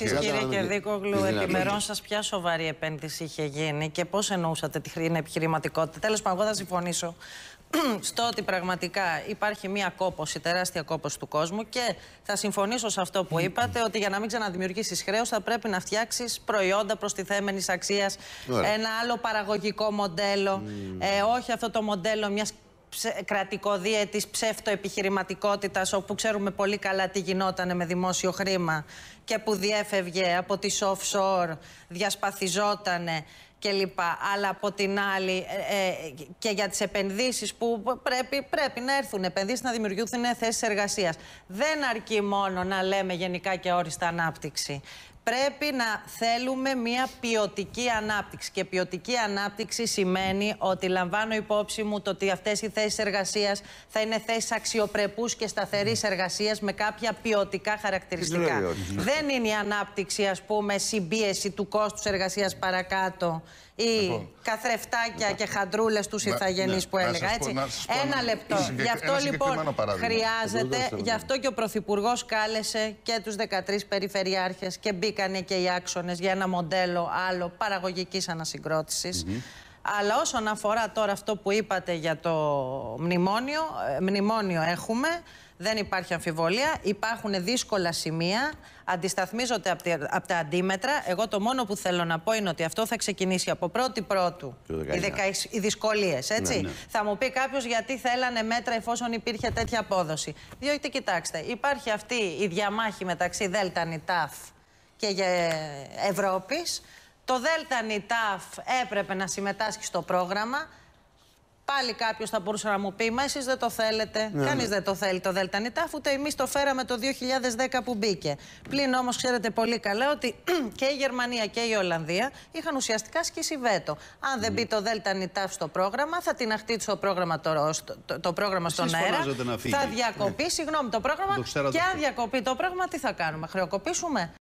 Εσείς κύριε Κερδίκογλου, επιμερών σας ποια σοβαρή επένδυση είχε γίνει και πώς εννοούσατε την επιχειρηματικότητα. Τέλος πάντων, εγώ θα συμφωνήσω στο ότι πραγματικά υπάρχει μια κόπωση, τεράστια κόπωση του κόσμου και θα συμφωνήσω σε αυτό που είπατε ότι για να μην ξαναδημιουργήσεις χρέος θα πρέπει να φτιάξεις προϊόντα τη προστιθέμενης αξίας, ένα άλλο παραγωγικό μοντέλο. Ε, όχι αυτό το μοντέλο μιας ψε, κρατικό ψεύτο ψευτοεπιχειρηματικότητας όπου ξέρουμε πολύ καλά τι γινόταν με δημόσιο χρήμα και που διέφευγε από τις offshore, διασπαθιζότανε κλπ. Αλλά από την άλλη ε, ε, και για τις επενδύσεις που πρέπει, πρέπει να έρθουν επενδύσεις να δημιουργηθούν θέσεις εργασίας. Δεν αρκεί μόνο να λέμε γενικά και όριστα ανάπτυξη πρέπει να θέλουμε μια ποιοτική ανάπτυξη. Και ποιοτική ανάπτυξη σημαίνει ότι λαμβάνω υπόψη μου το ότι αυτές οι θέσεις εργασίας θα είναι θέσεις αξιοπρεπούς και σταθερής εργασίας με κάποια ποιοτικά χαρακτηριστικά. Δεν είναι η ανάπτυξη, ας πούμε, συμπίεση του κόστους εργασίας παρακάτω ή λοιπόν. καθρεφτάκια λοιπόν, και χαντρούλες τους ηθαγενείς ναι, που έλεγα. Έτσι. ένα λεπτό. Λοιπόν, γι' αυτό λοιπόν χρειάζεται, γι' αυτό και ο Πρωθυπουργός κάλεσε και τους 13 περιφερειάρχες και και οι άξονες για ένα μοντέλο άλλο παραγωγικής ανασυγκρότησης. Αλλά όσον αφορά τώρα αυτό που είπατε για το μνημόνιο, ε, μνημόνιο έχουμε, δεν υπάρχει αμφιβολία, υπάρχουν δύσκολα σημεία, αντισταθμίζονται από τα αντίμετρα. Εγώ το μόνο που θέλω να πω είναι ότι αυτό θα ξεκινήσει από πρώτη πρώτου οι, δυσκολίες, ναι, έτσι. Ναι. Θα μου πει κάποιος γιατί θέλανε μέτρα εφόσον υπήρχε τέτοια απόδοση. Διότι κοιτάξτε, υπάρχει αυτή η διαμάχη μεταξύ Δέλτα και Ευρώπης. Το Δέλτα έπρεπε να συμμετάσχει στο πρόγραμμα. Πάλι κάποιος θα μπορούσε να μου πει: Μα εσείς δεν το θέλετε. Ναι, ναι. Κανείς δεν το θέλει το ΔΕΛΤΑ ΝΙΤΑΦ, ούτε εμείς το φέραμε το 2010 που μπήκε. Πλην όμως, ξέρετε πολύ καλά ότι και η Γερμανία και η Ολλανδία είχαν ουσιαστικά σκίσει βέτο. Αν δεν ναι. μπει το ΔΕΛΤΑ ΝΙΤΑΦ στο πρόγραμμα, θα την αχτεί το πρόγραμμα, το, το, πρόγραμμα στον αέρα. θα διακοπεί, ναι. συγγνώμη, το πρόγραμμα. Το και αν διακοπεί το πρόγραμμα, τι θα κάνουμε, χρεοκοπήσουμε.